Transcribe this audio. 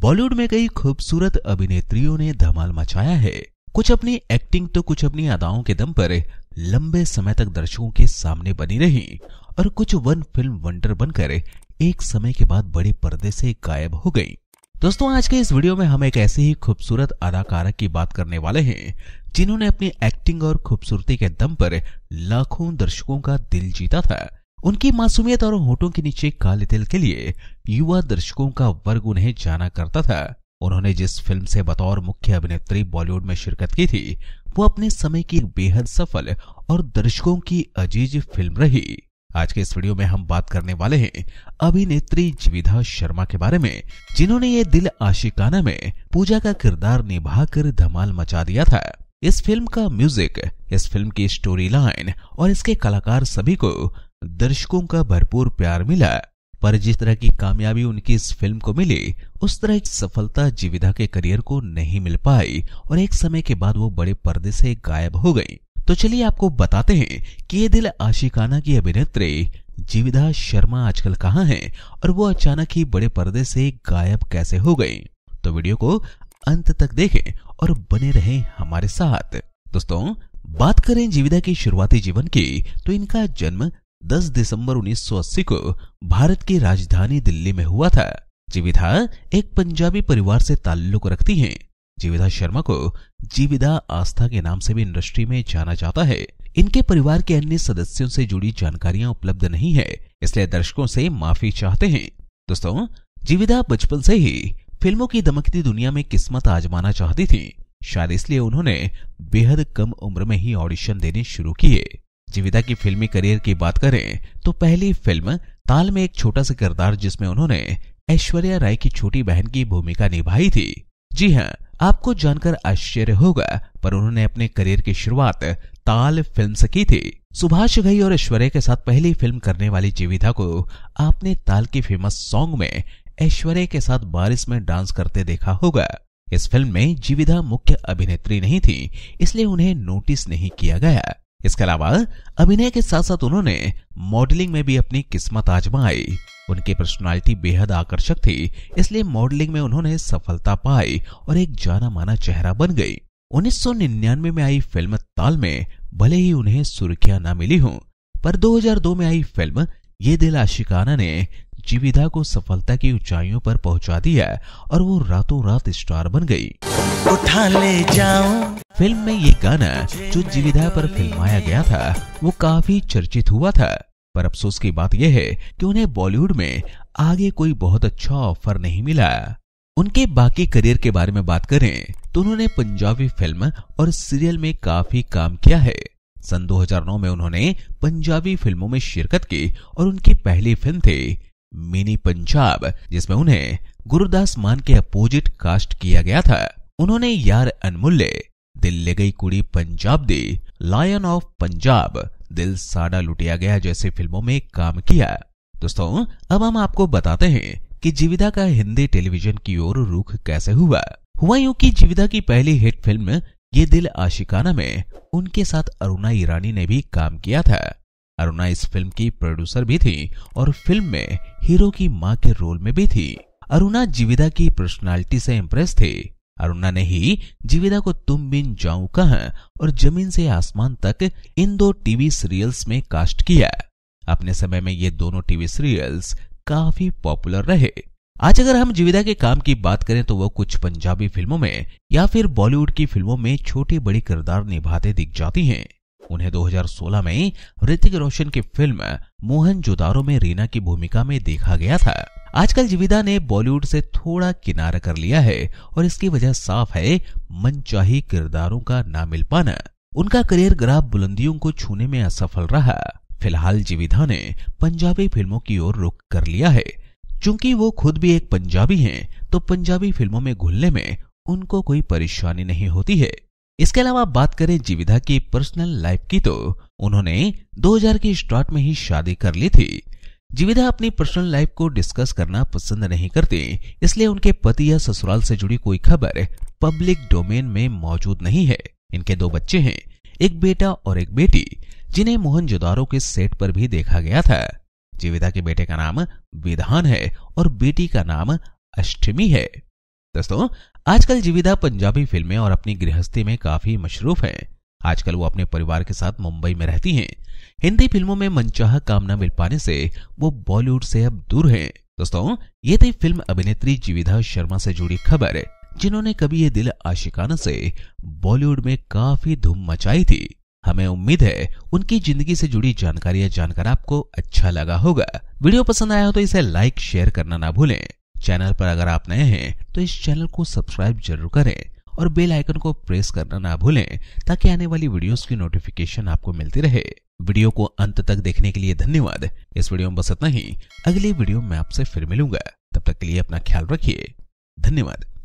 बॉलीवुड में कई खूबसूरत अभिनेत्रियों ने धमाल मचाया है कुछ अपनी एक्टिंग तो कुछ अपनी अदाओं के दम पर लंबे समय तक दर्शकों के सामने बनी रही और कुछ वन फिल्म वंडर बनकर एक समय के बाद बड़े पर्दे से गायब हो गई दोस्तों आज के इस वीडियो में हम एक ऐसे ही खूबसूरत अदाकारा की बात करने वाले हैं जिन्होंने अपनी एक्टिंग और खूबसूरती के दम पर लाखों दर्शकों का दिल जीता था उनकी मासूमियत और होठों के नीचे काले तिल के लिए युवा दर्शकों का वर्ग उन्हें जाना करता था उन्होंने जिस फिल्म से बतौर मुख्य अभिनेत्री बॉलीवुड में शिरकत की थी वो अपने समय की बेहद सफल और दर्शकों की अजीज फिल्म रही आज के इस वीडियो में हम बात करने वाले हैं अभिनेत्री जीविधा शर्मा के बारे में जिन्होंने ये दिल आशिकाना में पूजा का किरदार निभाकर धमाल मचा दिया था इस फिल्म का म्यूजिक इस फिल्म की स्टोरी लाइन और इसके कलाकार सभी को दर्शकों का भरपूर प्यार मिला पर जिस तरह की कामयाबी उनकी इस फिल्म को मिली उस तरह एक सफलता जीविदा के करियर को नहीं मिल पाई और एक समय के बाद वो बड़े पर्दे से गायब हो गई तो चलिए आपको बताते हैं कि ये दिल आशिकाना की अभिनेत्री जीविदा शर्मा आजकल कहाँ है और वो अचानक ही बड़े पर्दे से गायब कैसे हो गई तो वीडियो को अंत तक देखें और बने रहें हमारे साथ दोस्तों बात करें जीविदा के शुरुआती जीवन की तो इनका जन्म 10 दिसंबर 1980 को भारत की राजधानी दिल्ली में हुआ था जीविधा एक पंजाबी परिवार से ताल्लुक रखती हैं जीविधा शर्मा को जीविदा आस्था के नाम से भी इंडस्ट्री में जाना जाता है इनके परिवार के अन्य सदस्यों से जुड़ी जानकारियां उपलब्ध नहीं है इसलिए दर्शकों से माफी चाहते हैं दोस्तों जीविदा बचपन से ही फिल्मों की दमकती दुनिया में किस्मत आजमाना चाहती थी शायद इसलिए उन्होंने बेहद कम उम्र में ही ऑडिशन देने शुरू किए जीविता की फिल्मी करियर की बात करें तो पहली फिल्म ताल में एक छोटा सा किरदार जिसमें उन्होंने ऐश्वर्या राय की छोटी बहन की भूमिका निभाई थी जी हाँ आपको जानकर आश्चर्य होगा पर उन्होंने अपने करियर की शुरुआत ताल फिल्म से की थी सुभाष घई और ऐश्वर्या के साथ पहली फिल्म करने वाली जीविता को आपने ताल की फेमस सॉन्ग में ऐश्वर्या के साथ बारिश में डांस करते देखा होगा इस फिल्म में जीविता मुख्य अभिनेत्री नहीं थी इसलिए उन्हें नोटिस नहीं किया गया इसके अलावा अभिनय के साथ साथ उन्होंने मॉडलिंग में भी अपनी किस्मत आजमाई उनकी पर्सनालिटी बेहद आकर्षक थी इसलिए मॉडलिंग में उन्होंने सफलता पाई और एक जाना माना चेहरा बन गई 1999 में आई फिल्म ताल में भले ही उन्हें सुर्खियां ना मिली हों पर 2002 में आई फिल्म ये दिल आशिकाना ने जीविदा को सफलता की ऊंचाइयों पर पहुंचा दिया और वो रातों रात स्टार बन गई उठा ले जाऊं फिल्म में ये गाना जो जीविधा पर फिल्माया गया था वो काफी चर्चित हुआ था पर अफसोस की बात यह है कि उन्हें बॉलीवुड में आगे कोई बहुत अच्छा ऑफर नहीं मिला उनके बाकी करियर के बारे में बात करें तो उन्होंने पंजाबी फिल्म और सीरियल में काफी काम किया है सन 2009 में उन्होंने पंजाबी फिल्मों में शिरकत की और उनकी पहली फिल्म थी मिनी पंजाब जिसमें उन्हें गुरुदास मान के अपोजिट कास्ट किया गया था उन्होंने यार अनमुल्ले दिल ले गई कुड़ी पंजाब दी लायन ऑफ पंजाब दिल साडा लुटिया गया जैसे फिल्मों में काम किया दोस्तों अब हम आपको बताते हैं कि जीविदा का हिंदी टेलीविजन की ओर रुख कैसे हुआ हुआ यूं कि जीविदा की पहली हिट फिल्म ये दिल आशिकाना में उनके साथ अरुणा ईरानी ने भी काम किया था अरुणा इस फिल्म की प्रोड्यूसर भी थी और फिल्म में हीरो की माँ के रोल में भी थी अरुणा जीविदा की पर्सनालिटी से इम्प्रेस थी अरुणा ने ही जीविदा को तुम बिन जाऊं कह और जमीन से आसमान तक इन दो टीवी सीरियल्स में कास्ट किया अपने समय में ये दोनों टीवी सीरियल्स काफी पॉपुलर रहे आज अगर हम जीविदा के काम की बात करें तो वह कुछ पंजाबी फिल्मों में या फिर बॉलीवुड की फिल्मों में छोटे बड़े किरदार निभाते दिख जाती हैं उन्हें 2016 में ऋतिक रोशन की फिल्म मोहन जोदारो में रीना की भूमिका में देखा गया था आजकल जीविदा ने बॉलीवुड से थोड़ा किनारा कर लिया है और इसकी वजह साफ है मनचाही किरदारों का ना मिल पाना उनका करियर ग्राफ बुलंदियों को छूने में असफल रहा फिलहाल जीविधा ने पंजाबी फिल्मों की ओर रुख कर लिया है चूंकि वो खुद भी एक पंजाबी हैं, तो पंजाबी फिल्मों में घुलने में उनको कोई परेशानी नहीं होती है इसके अलावा बात करें जीविधा की पर्सनल लाइफ की तो उन्होंने 2000 की स्टार्ट में ही शादी कर ली थी जीविदा अपनी पर्सनल लाइफ को डिस्कस करना पसंद नहीं करते इसलिए उनके पति या ससुराल से जुड़ी कोई खबर पब्लिक डोमेन में मौजूद नहीं है इनके दो बच्चे हैं एक बेटा और एक बेटी जिन्हें जोदारो के सेट पर भी देखा गया था जीविदा के बेटे का नाम विधान है और बेटी का नाम अष्टमी है दोस्तों आजकल जीविदा पंजाबी फिल्में और अपनी गृहस्थी में काफी मशरूफ है आजकल वो अपने परिवार के साथ मुंबई में रहती हैं हिंदी फिल्मों में मनचाह काम न मिल पाने से वो बॉलीवुड से अब दूर हैं दोस्तों ये थी फिल्म अभिनेत्री जीविधा शर्मा से जुड़ी खबर जिन्होंने कभी ये दिल आशिकाना से बॉलीवुड में काफी धूम मचाई थी हमें उम्मीद है उनकी जिंदगी से जुड़ी जानकारियां जानकर आपको अच्छा लगा होगा वीडियो पसंद आया हो तो इसे लाइक शेयर करना ना भूलें चैनल पर अगर आप नए हैं तो इस चैनल को सब्सक्राइब जरूर करें और बेल आइकन को प्रेस करना ना भूलें ताकि आने वाली वीडियोस की नोटिफिकेशन आपको मिलती रहे वीडियो को अंत तक देखने के लिए धन्यवाद इस वीडियो में बस इतना ही अगली वीडियो में आपसे फिर मिलूंगा तब तक के लिए अपना ख्याल रखिए धन्यवाद